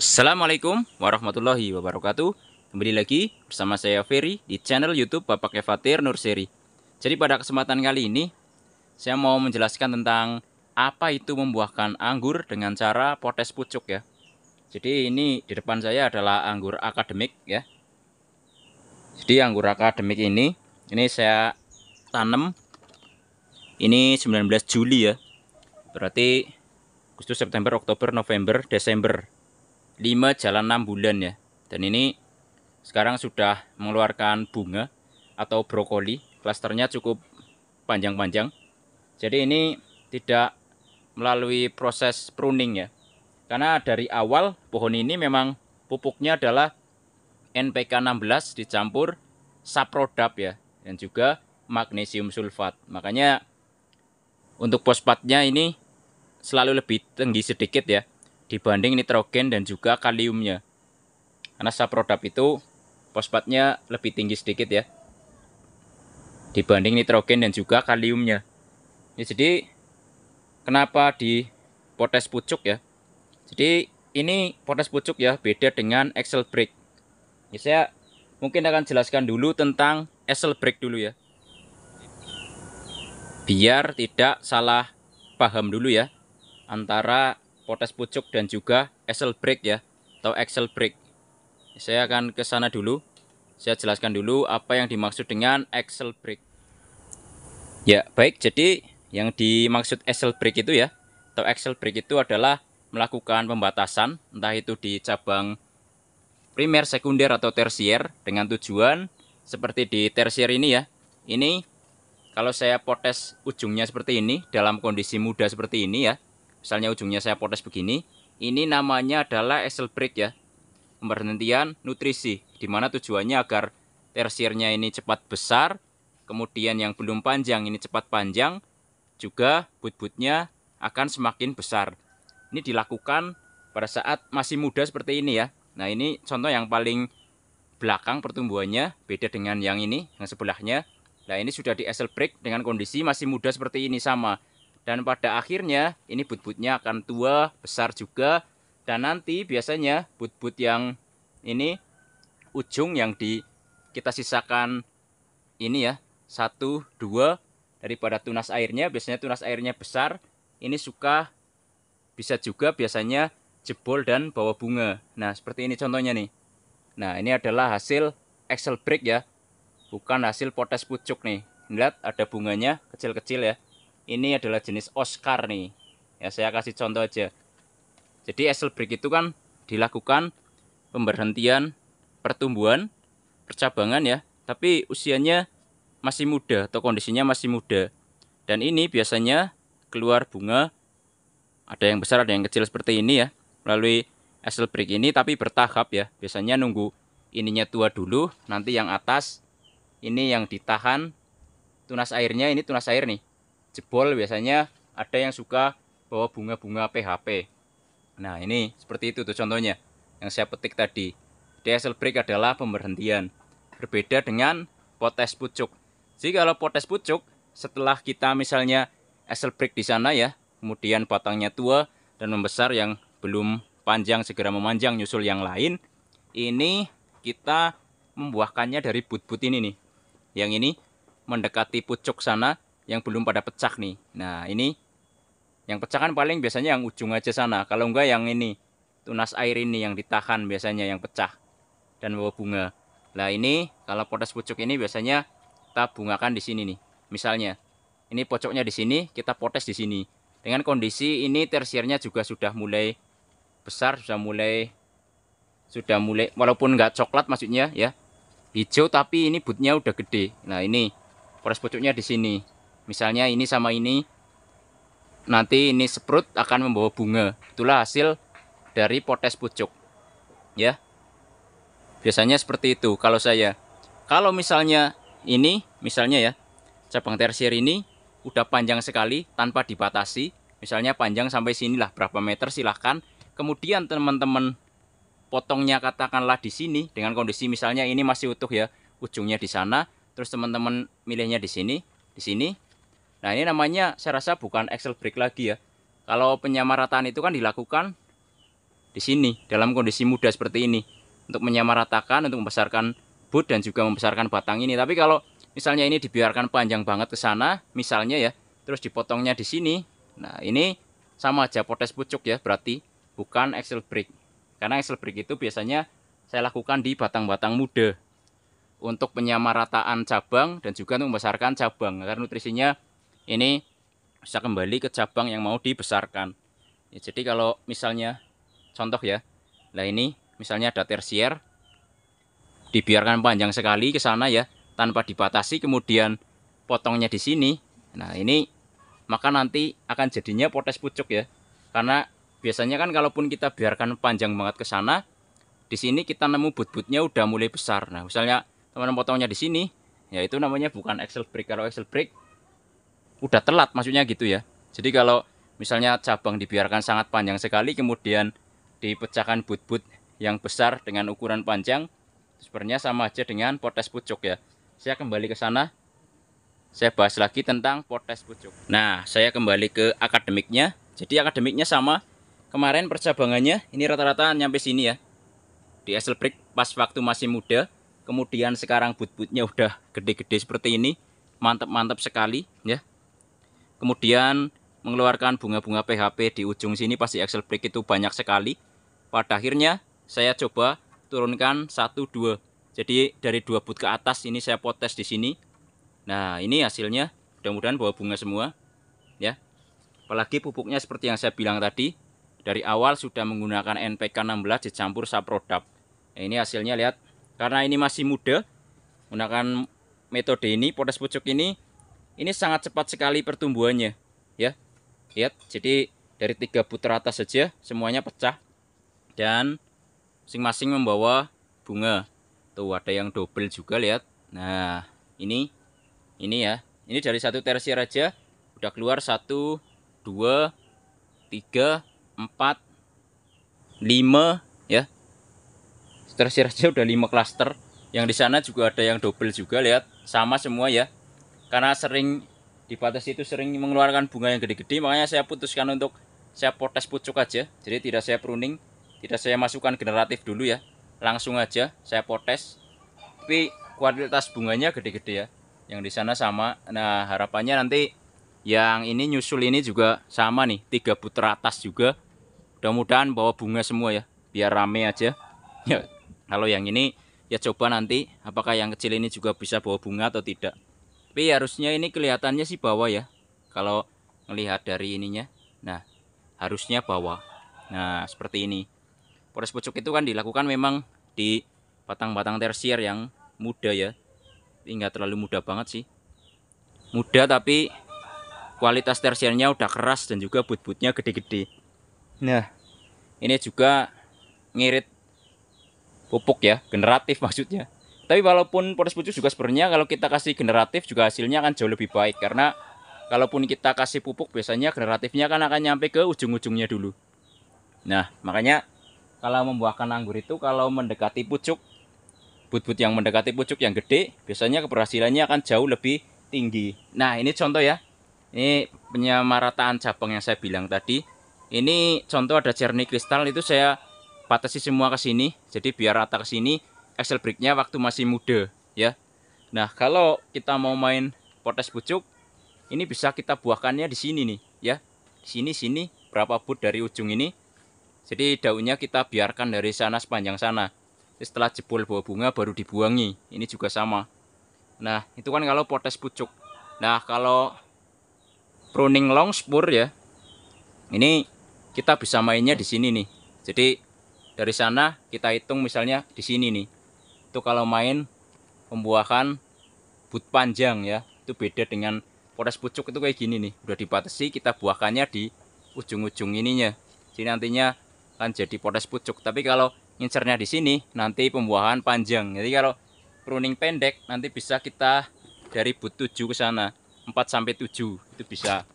Assalamualaikum warahmatullahi wabarakatuh Kembali lagi bersama saya Ferry di channel youtube Bapak Kefatir Nurseri Jadi pada kesempatan kali ini Saya mau menjelaskan tentang apa itu membuahkan anggur dengan cara potes pucuk ya Jadi ini di depan saya adalah anggur akademik ya Jadi anggur akademik ini Ini saya tanam Ini 19 Juli ya Berarti Agustus, September, Oktober, November, Desember 5 jalan 6 bulan ya. Dan ini sekarang sudah mengeluarkan bunga atau brokoli. Klasternya cukup panjang-panjang. Jadi ini tidak melalui proses pruning ya. Karena dari awal pohon ini memang pupuknya adalah NPK 16 dicampur saprodap ya dan juga magnesium sulfat. Makanya untuk pospatnya ini selalu lebih tinggi sedikit ya dibanding nitrogen dan juga kaliumnya. Karena saprodap itu fosfatnya lebih tinggi sedikit ya dibanding nitrogen dan juga kaliumnya. Ya, jadi kenapa di potes pucuk ya? Jadi ini potes pucuk ya beda dengan Excel brick. Ya, saya mungkin akan jelaskan dulu tentang Excel brick dulu ya. Biar tidak salah paham dulu ya antara potes pucuk dan juga axle brake ya atau axle brake. Saya akan ke sana dulu. Saya jelaskan dulu apa yang dimaksud dengan axle brake. Ya, baik. Jadi yang dimaksud axle brake itu ya atau axle brake itu adalah melakukan pembatasan entah itu di cabang primer, sekunder atau tersier dengan tujuan seperti di tersier ini ya. Ini kalau saya potes ujungnya seperti ini dalam kondisi muda seperti ini ya misalnya ujungnya saya potes begini ini namanya adalah Break ya pemberhentian nutrisi dimana tujuannya agar tersiernya ini cepat besar kemudian yang belum panjang ini cepat panjang juga but-butnya akan semakin besar ini dilakukan pada saat masih muda seperti ini ya nah ini contoh yang paling belakang pertumbuhannya beda dengan yang ini yang sebelahnya nah ini sudah di Break dengan kondisi masih muda seperti ini sama dan pada akhirnya ini but-butnya akan tua besar juga dan nanti biasanya but-but yang ini ujung yang di kita sisakan ini ya satu dua daripada tunas airnya biasanya tunas airnya besar ini suka bisa juga biasanya jebol dan bawa bunga nah seperti ini contohnya nih nah ini adalah hasil Excel break ya bukan hasil potes pucuk nih lihat ada bunganya kecil-kecil ya ini adalah jenis Oscar nih ya saya kasih contoh aja jadi axle break itu kan dilakukan pemberhentian pertumbuhan percabangan ya tapi usianya masih muda atau kondisinya masih muda dan ini biasanya keluar bunga ada yang besar ada yang kecil seperti ini ya melalui axle break ini tapi bertahap ya biasanya nunggu ininya tua dulu nanti yang atas ini yang ditahan tunas airnya ini tunas air nih jebol biasanya ada yang suka bawa bunga-bunga PHP. Nah ini seperti itu tuh contohnya yang saya petik tadi. DSL break adalah pemberhentian. Berbeda dengan potes pucuk. Jadi kalau potes pucuk setelah kita misalnya SL break di sana ya, kemudian batangnya tua dan membesar yang belum panjang segera memanjang nyusul yang lain. Ini kita membuahkannya dari but-but ini nih. Yang ini mendekati pucuk sana yang belum pada pecah nih. Nah, ini yang pecah kan paling biasanya yang ujung aja sana. Kalau enggak yang ini, tunas air ini yang ditahan biasanya yang pecah dan bawa bunga. Nah, ini kalau potes pucuk ini biasanya kita bungakan di sini nih. Misalnya, ini pocoknya di sini, kita potes di sini. Dengan kondisi ini tersiernya juga sudah mulai besar, sudah mulai sudah mulai walaupun nggak coklat maksudnya ya. Hijau tapi ini butnya udah gede. Nah, ini potes pucuknya di sini misalnya ini sama ini nanti ini seprut akan membawa bunga itulah hasil dari potes pucuk ya biasanya seperti itu kalau saya kalau misalnya ini misalnya ya cabang tersier ini udah panjang sekali tanpa dibatasi misalnya panjang sampai sinilah berapa meter silahkan kemudian teman-teman potongnya katakanlah di sini dengan kondisi misalnya ini masih utuh ya ujungnya di sana terus teman-teman milihnya di sini di sini Nah ini namanya saya rasa bukan excel brake lagi ya. Kalau penyamarataan itu kan dilakukan di sini dalam kondisi muda seperti ini untuk menyamaratakan, untuk membesarkan boot dan juga membesarkan batang ini. Tapi kalau misalnya ini dibiarkan panjang banget ke sana, misalnya ya, terus dipotongnya di sini. Nah ini sama aja potes pucuk ya, berarti bukan axle brake. Karena axle brake itu biasanya saya lakukan di batang-batang muda untuk penyamarataan cabang dan juga untuk membesarkan cabang agar nutrisinya ini bisa kembali ke cabang yang mau dibesarkan ya, jadi kalau misalnya contoh ya nah ini misalnya ada tersier dibiarkan panjang sekali ke sana ya tanpa dibatasi kemudian potongnya di sini nah ini maka nanti akan jadinya potes pucuk ya karena biasanya kan kalaupun kita biarkan panjang banget ke sana di sini kita nemu but-butnya udah mulai besar nah misalnya teman-teman potongnya di sini ya itu namanya bukan axle Break kalau axle Break udah telat maksudnya gitu ya. Jadi kalau misalnya cabang dibiarkan sangat panjang sekali kemudian dipecahkan but-but yang besar dengan ukuran panjang sebenarnya sama aja dengan potes pucuk ya. Saya kembali ke sana. Saya bahas lagi tentang potes pucuk. Nah, saya kembali ke akademiknya. Jadi akademiknya sama kemarin percabangannya ini rata-rata nyampe sini ya. Di break pas waktu masih muda, kemudian sekarang but-butnya udah gede-gede seperti ini. Mantap-mantap sekali ya kemudian mengeluarkan bunga-bunga PHP di ujung sini pasti di Excel break itu banyak sekali pada akhirnya saya coba turunkan 1 2 jadi dari dua boot ke atas ini saya potes di sini nah ini hasilnya mudah-mudahan bawa bunga semua ya apalagi pupuknya seperti yang saya bilang tadi dari awal sudah menggunakan NPK 16 dicampur Saprodap. nah, ini hasilnya lihat karena ini masih muda menggunakan metode ini potes pucuk ini ini sangat cepat sekali pertumbuhannya ya lihat jadi dari tiga butir atas saja semuanya pecah dan masing-masing membawa bunga tuh ada yang double juga lihat nah ini ini ya ini dari satu tersier aja udah keluar satu dua tiga empat lima ya tersier aja udah lima klaster yang di sana juga ada yang double juga lihat sama semua ya karena sering di batas itu sering mengeluarkan bunga yang gede-gede makanya saya putuskan untuk saya potes pucuk aja jadi tidak saya pruning tidak saya masukkan generatif dulu ya langsung aja saya potes tapi kualitas bunganya gede-gede ya yang di sana sama nah harapannya nanti yang ini nyusul ini juga sama nih tiga putra atas juga mudah-mudahan bawa bunga semua ya biar rame aja ya kalau yang ini ya coba nanti apakah yang kecil ini juga bisa bawa bunga atau tidak tapi harusnya ini kelihatannya sih bawah ya kalau melihat dari ininya nah harusnya bawah nah seperti ini pores pucuk itu kan dilakukan memang di batang-batang tersier yang muda ya Tinggal terlalu muda banget sih muda tapi kualitas tersiernya udah keras dan juga but-butnya gede-gede nah ini juga ngirit pupuk ya generatif maksudnya tapi walaupun Polres Pucuk juga sebenarnya kalau kita kasih generatif juga hasilnya akan jauh lebih baik karena kalaupun kita kasih pupuk biasanya generatifnya kan akan nyampe ke ujung-ujungnya dulu. Nah, makanya kalau membuahkan anggur itu kalau mendekati pucuk but-but yang mendekati pucuk yang gede biasanya keberhasilannya akan jauh lebih tinggi. Nah, ini contoh ya. Ini penyamarataan cabang yang saya bilang tadi. Ini contoh ada cerni kristal itu saya batasi semua ke sini. Jadi biar rata ke sini axle breaknya waktu masih muda ya. Nah, kalau kita mau main potes pucuk, ini bisa kita buahkannya di sini nih ya. Di sini sini berapa but dari ujung ini. Jadi daunnya kita biarkan dari sana sepanjang sana. Setelah jebol bawa bunga baru dibuangi. Ini juga sama. Nah, itu kan kalau potes pucuk. Nah, kalau pruning long spur ya. Ini kita bisa mainnya di sini nih. Jadi dari sana kita hitung misalnya di sini nih itu kalau main pembuahan but panjang ya itu beda dengan pores pucuk itu kayak gini nih udah dibatasi kita buahkannya di ujung-ujung ininya jadi nantinya akan jadi pores pucuk tapi kalau ngincernya di sini nanti pembuahan panjang jadi kalau pruning pendek nanti bisa kita dari but 7 ke sana 4 sampai 7 itu bisa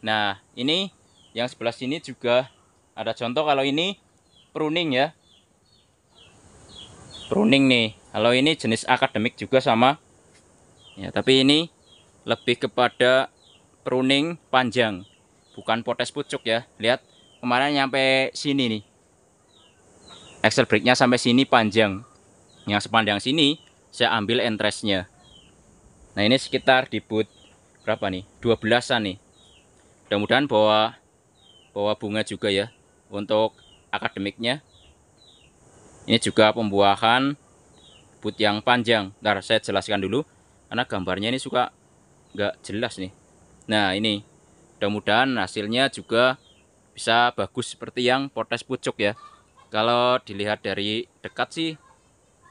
nah ini yang sebelah sini juga ada contoh kalau ini pruning ya pruning nih kalau ini jenis akademik juga sama ya tapi ini lebih kepada pruning panjang bukan potes pucuk ya lihat kemarin nyampe sini nih axel breaknya sampai sini panjang yang sepanjang sini saya ambil entresnya nah ini sekitar di boot berapa nih 12an nih mudah-mudahan bawa bawa bunga juga ya untuk akademiknya ini juga pembuahan but yang panjang. Ntar saya jelaskan dulu karena gambarnya ini suka nggak jelas nih. Nah ini mudah-mudahan hasilnya juga bisa bagus seperti yang potes pucuk ya. Kalau dilihat dari dekat sih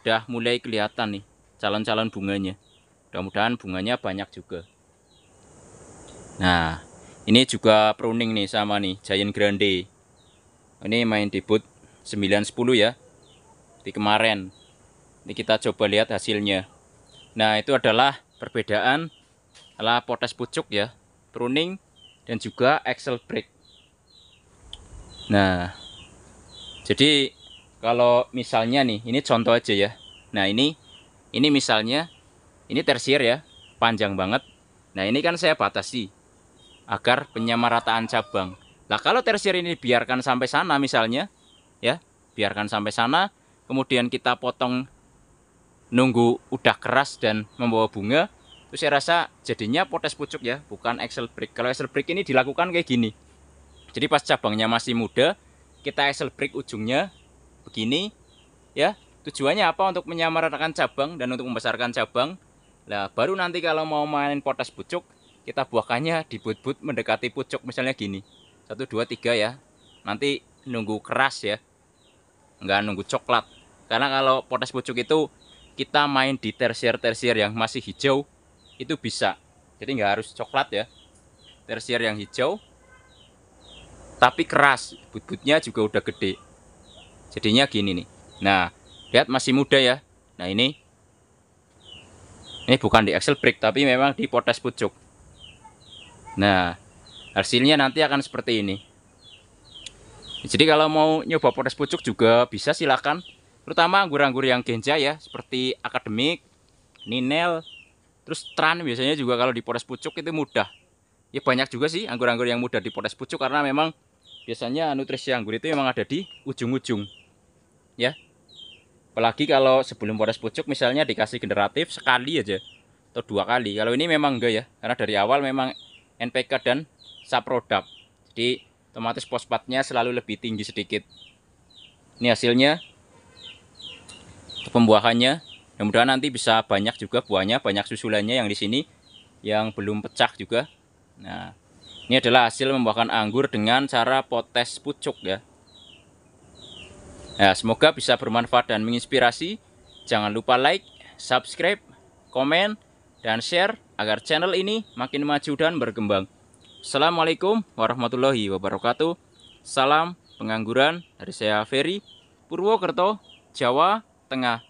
udah mulai kelihatan nih calon-calon bunganya. Mudah-mudahan bunganya banyak juga. Nah, ini juga pruning nih sama nih, Giant Grande. Ini main debut 910 ya seperti kemarin. Ini kita coba lihat hasilnya. Nah, itu adalah perbedaan ala potes pucuk ya, pruning dan juga axle brake. Nah, jadi kalau misalnya nih, ini contoh aja ya. Nah, ini ini misalnya ini tersier ya, panjang banget. Nah, ini kan saya batasi agar penyamarataan cabang. Nah, kalau tersier ini biarkan sampai sana misalnya, ya, biarkan sampai sana, kemudian kita potong nunggu udah keras dan membawa bunga terus saya rasa jadinya potes pucuk ya bukan axle break kalau axle break ini dilakukan kayak gini jadi pas cabangnya masih muda kita axle break ujungnya begini ya tujuannya apa untuk menyamaratakan cabang dan untuk membesarkan cabang nah baru nanti kalau mau main potes pucuk kita buahkannya dibut-but mendekati pucuk misalnya gini satu dua tiga ya nanti nunggu keras ya nggak nunggu coklat karena kalau potes pucuk itu kita main di tersier-tersier yang masih hijau itu bisa. Jadi nggak harus coklat ya. Tersier yang hijau tapi keras, but-butnya juga udah gede. Jadinya gini nih. Nah, lihat masih muda ya. Nah, ini ini bukan di Excel Break tapi memang di potes pucuk. Nah, hasilnya nanti akan seperti ini. Jadi kalau mau nyoba potes pucuk juga bisa silakan terutama anggur-anggur yang genja ya seperti akademik ninel terus tran biasanya juga kalau di Polres Pucuk itu mudah ya banyak juga sih anggur-anggur yang mudah di Polres Pucuk karena memang biasanya nutrisi anggur itu memang ada di ujung-ujung ya apalagi kalau sebelum Polres Pucuk misalnya dikasih generatif sekali aja atau dua kali kalau ini memang enggak ya karena dari awal memang NPK dan saprodap jadi otomatis fosfatnya selalu lebih tinggi sedikit ini hasilnya pembuahannya mudah-mudahan nanti bisa banyak juga buahnya banyak susulannya yang di sini yang belum pecah juga nah ini adalah hasil membuahkan anggur dengan cara potes pucuk ya nah, semoga bisa bermanfaat dan menginspirasi jangan lupa like subscribe komen dan share agar channel ini makin maju dan berkembang Assalamualaikum warahmatullahi wabarakatuh Salam pengangguran dari saya Ferry Purwokerto, Jawa Tengah